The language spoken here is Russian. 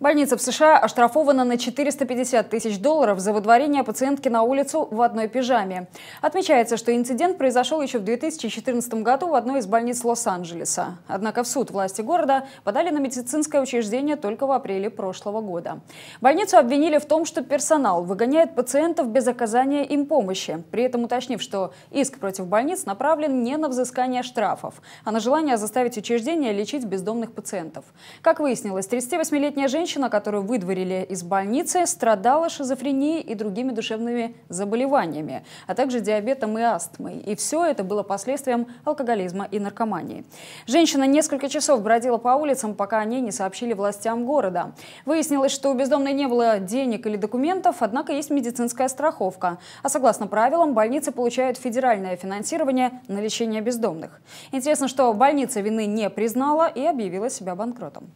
Больница в США оштрафована на 450 тысяч долларов за выдворение пациентки на улицу в одной пижаме. Отмечается, что инцидент произошел еще в 2014 году в одной из больниц Лос-Анджелеса. Однако в суд власти города подали на медицинское учреждение только в апреле прошлого года. Больницу обвинили в том, что персонал выгоняет пациентов без оказания им помощи, при этом уточнив, что иск против больниц направлен не на взыскание штрафов, а на желание заставить учреждение лечить бездомных пациентов. Как выяснилось, 38-летняя женщина Женщина, которую выдворили из больницы, страдала шизофренией и другими душевными заболеваниями, а также диабетом и астмой. И все это было последствием алкоголизма и наркомании. Женщина несколько часов бродила по улицам, пока они не сообщили властям города. Выяснилось, что у бездомной не было денег или документов, однако есть медицинская страховка. А согласно правилам, больницы получают федеральное финансирование на лечение бездомных. Интересно, что больница вины не признала и объявила себя банкротом.